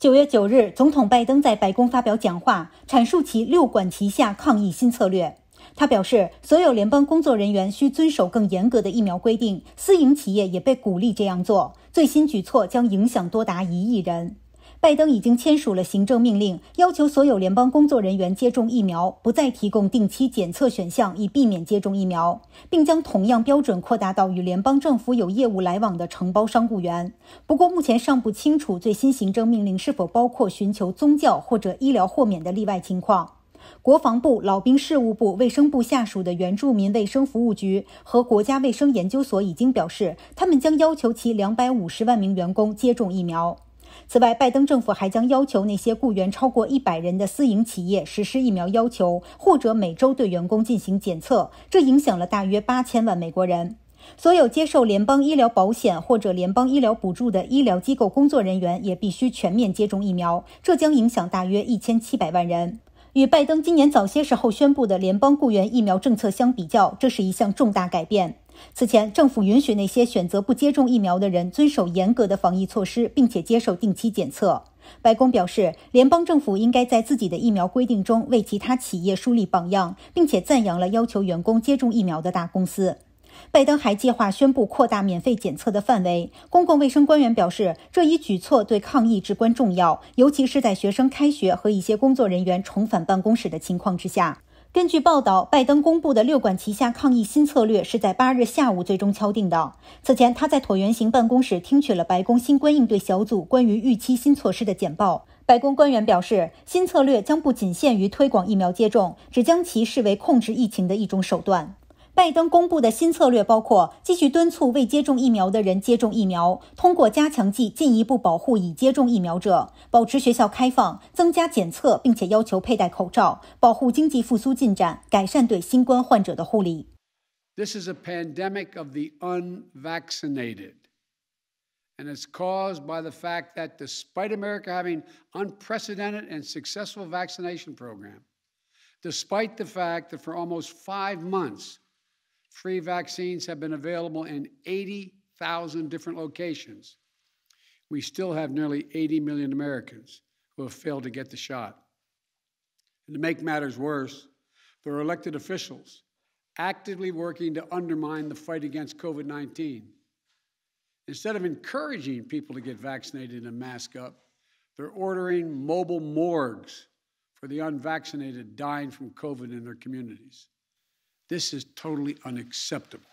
九月九日，总统拜登在白宫发表讲话，阐述其六管齐下抗疫新策略。他表示，所有联邦工作人员需遵守更严格的疫苗规定，私营企业也被鼓励这样做。最新举措将影响多达一亿人。拜登已经签署了行政命令，要求所有联邦工作人员接种疫苗，不再提供定期检测选项，以避免接种疫苗，并将同样标准扩大到与联邦政府有业务来往的承包商雇员。不过，目前尚不清楚最新行政命令是否包括寻求宗教或者医疗豁免的例外情况。国防部老兵事务部、卫生部下属的原住民卫生服务局和国家卫生研究所已经表示，他们将要求其两百五十万名员工接种疫苗。此外，拜登政府还将要求那些雇员超过一百人的私营企业实施疫苗要求，或者每周对员工进行检测。这影响了大约八千万美国人。所有接受联邦医疗保险或者联邦医疗补助的医疗机构工作人员也必须全面接种疫苗，这将影响大约一千七百万人。与拜登今年早些时候宣布的联邦雇员疫苗政策相比较，这是一项重大改变。此前，政府允许那些选择不接种疫苗的人遵守严格的防疫措施，并且接受定期检测。白宫表示，联邦政府应该在自己的疫苗规定中为其他企业树立榜样，并且赞扬了要求员工接种疫苗的大公司。拜登还计划宣布扩大免费检测的范围。公共卫生官员表示，这一举措对抗疫至关重要，尤其是在学生开学和一些工作人员重返办公室的情况之下。根据报道，拜登公布的六管齐下抗疫新策略是在八日下午最终敲定的。此前，他在椭圆形办公室听取了白宫新冠应对小组关于预期新措施的简报。白宫官员表示，新策略将不仅限于推广疫苗接种，只将其视为控制疫情的一种手段。拜登公布的新策略包括继续敦促未接种疫苗的人接种疫苗，通过加强剂进一步保护已接种疫苗者，保持学校开放，增加检测，并且要求佩戴口罩，保护经济复苏进展，改善对新冠患者的护理。This is a pandemic of the unvaccinated, and it's caused by the fact that, despite America having unprecedented and successful vaccination program, despite the fact that for almost five months. Free vaccines have been available in 80,000 different locations. We still have nearly 80 million Americans who have failed to get the shot. And to make matters worse, there are elected officials actively working to undermine the fight against COVID 19. Instead of encouraging people to get vaccinated and mask up, they're ordering mobile morgues for the unvaccinated dying from COVID in their communities. This is totally unacceptable.